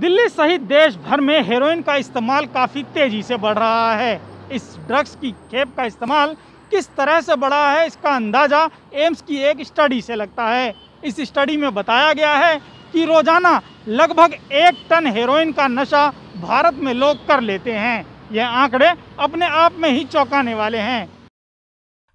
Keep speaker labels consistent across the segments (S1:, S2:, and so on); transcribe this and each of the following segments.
S1: दिल्ली सहित देश भर में हेरोइन का इस्तेमाल काफ़ी तेज़ी से बढ़ रहा है इस ड्रग्स की खेप का इस्तेमाल किस तरह से बढ़ा है इसका अंदाज़ा एम्स की एक स्टडी से लगता है इस स्टडी में बताया गया है कि रोज़ाना लगभग एक टन हेरोइन का नशा भारत में लोग कर लेते हैं यह आंकड़े अपने आप में ही चौंकाने वाले हैं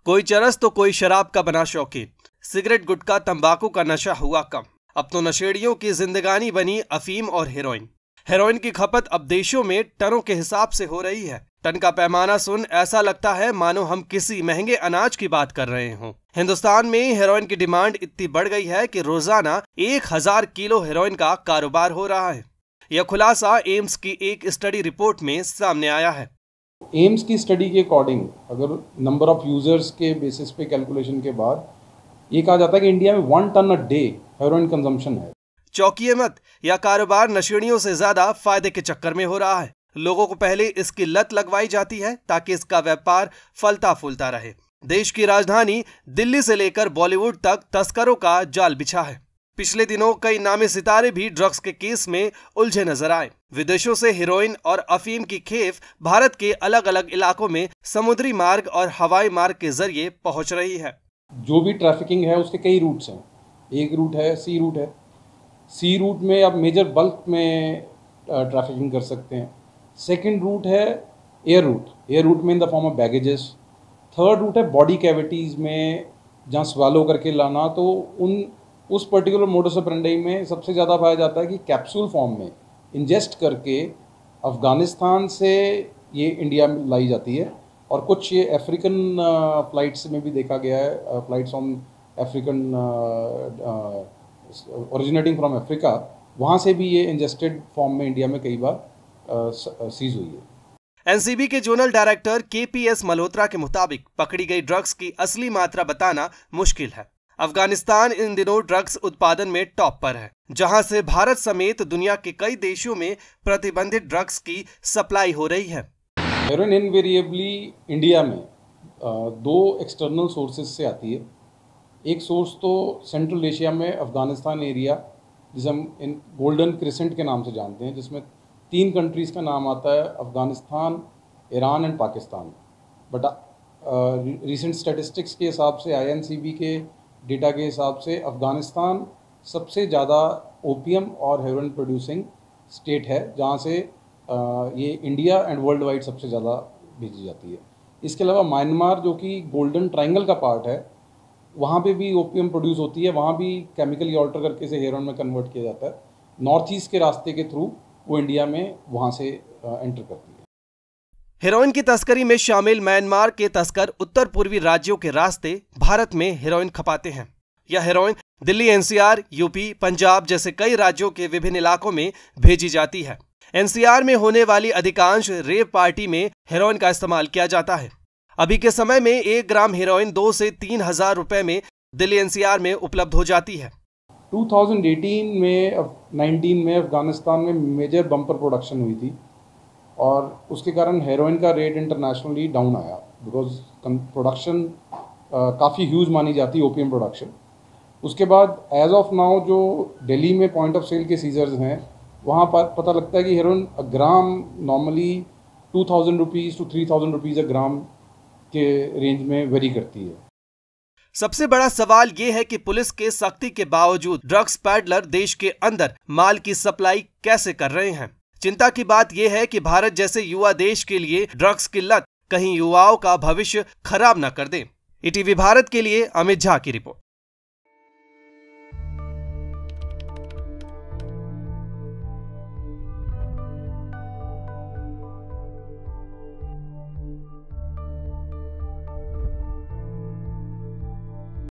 S2: कोई चरस तो कोई शराब का बना शौकीन सिगरेट गुटखा तंबाकू का नशा हुआ कम अब तो नशेड़ियों की जिंदगानी बनी अफीम और हीरोइन हेरोइन की खपत अब देशों में टनों के हिसाब से हो रही है टन का पैमाना सुन ऐसा लगता है मानो हम किसी महंगे अनाज की बात कर रहे हों हिंदुस्तान में हेरोइन की डिमांड इतनी बढ़ गई है कि रोजाना एक हजार किलो हेरोइन का कारोबार हो रहा है यह खुलासा एम्स की एक स्टडी रिपोर्ट में सामने आया है एम्स की
S1: स्टडी के अकॉर्डिंग अगर नंबर ऑफ यूजर्स के बेसिस पे कैलकुलेशन के बाद ये कहा जाता है कि इंडिया में one ton a day heroin consumption है
S2: चौकी मत या कारोबार नशेड़ियों से ज्यादा फायदे के चक्कर में हो रहा है लोगों को पहले इसकी लत लगवाई जाती है ताकि इसका व्यापार फलता फूलता रहे देश की राजधानी दिल्ली से लेकर बॉलीवुड तक तस्करों का जाल बिछा है पिछले दिनों कई नामी सितारे भी ड्रग्स के केस में उलझे नजर आए विदेशों से हेरोइन और अफीम की खेप भारत के अलग अलग इलाकों में समुद्री मार्ग और हवाई मार्ग के जरिए पहुंच रही है
S1: जो भी ट्रैफिकिंग है उसके कई रूट्स हैं एक रूट है सी रूट है सी रूट में आप मेजर बल्क में ट्रैफिकिंग कर सकते हैं सेकंड रूट है एयर रूट एयर रूट में in the form of baggages third route है बॉडी कैविटीज़ में जहाँ सवालो करके लाना तो उन उस पर्टिकुलर मोडस ऑपरेंडई में सबसे ज़्यादा पाया जाता है कि कैप्सूल फॉर्म में इंजेस्ट करके अफ़गानिस्तान से ये इंडिया में लाई जाती है और कुछ ये अफ्रीकन फ्लाइट्स uh, में भी देखा गया है flights on African originating from Africa वहाँ से भी ये इंजेस्टेड फॉर्म में इंडिया में कई बार सीज uh, uh, हुई है
S2: एनसीबी के zonal director K P S Malhotra के मुताबिक पकड़ी गई ड्रग्स की असली मात्रा बताना मुश्किल है अफगानिस्तान इन दिनों ड्रग्स उत्पादन में टॉप पर है जहां से भारत समेत दुनिया के कई देशों में प्रतिबंधित ड्रग्स की सप्लाई हो रही है हेरोइन इनवेरिएबली
S1: इंडिया में दो एक्सटर्नल सोर्सेज से आती है एक सोर्स तो सेंट्रल एशिया में अफ़गानिस्तान एरिया जिसे हम इन गोल्डन क्रिसेंट के नाम से जानते हैं जिसमें तीन कंट्रीज़ का नाम आता है Afghanistan Iran and Pakistan but recent statistics के हिसाब से आईएनसीबी के डेटा के हिसाब से अफ़गानिस्तान सबसे ज़्यादा ओपीएम और हेरोइन प्रोड्यूसिंग स्टेट है जहाँ से ये इंडिया एंड वर्ल्ड वाइड सबसे ज़्यादा भेजी जाती है इसके अलावा म्यांमार जो कि गोल्डन ट्राइंगल का पार्ट है वहाँ पे भी ओपीएम प्रोड्यूस होती है वहाँ भी केमिकली ऑल्टर करके इसे हेरोन में कन्वर्ट किया जाता है नॉर्थ ईस्ट के रास्ते के
S2: थ्रू वो इंडिया में वहाँ से एंटर करती है हेरोइन की तस्करी में शामिल म्यांमार के तस्कर उत्तर पूर्वी राज्यों के रास्ते भारत में हेरोइन खपाते हैं यह heroin Delhi NCR UP Punjab जैसे कई राज्यों के विभिन्न इलाकों में भेजी जाती है एनसीआर में होने वाली अधिकांश रेप पार्टी में हेरोइन का इस्तेमाल किया जाता है अभी के समय में एक ग्राम हेरोइन दो से तीन हजार रुपए में दिल्ली एनसीआर में उपलब्ध हो जाती है
S1: 2018 में 19 में अफगानिस्तान में मेजर बम्पर प्रोडक्शन हुई थी और उसके कारण हेरोइन का रेट इंटरनेशनली डाउन आया बिकॉज प्रोडक्शन काफ़ी ह्यूज मानी जाती है ओपीएम प्रोडक्शन उसके बाद एज ऑफ नाउ जो दिल्ली में पॉइंट ऑफ सेल के सीजर्स हैं वहाँ पर पता लगता है कि heroin a gram normally two thousand rupees to three thousand rupees a gram के रेंज में वेरी करती है
S2: सबसे बड़ा सवाल ये है कि पुलिस के सख्ती के बावजूद ड्रग्स पैडलर देश के अंदर माल की सप्लाई कैसे कर रहे हैं चिंता की बात यह है कि भारत जैसे युवा देश के लिए ड्रग्स की लत कहीं युवाओं का भविष्य खराब न कर दे ईटीवी e भारत के लिए अमित झा की रिपोर्ट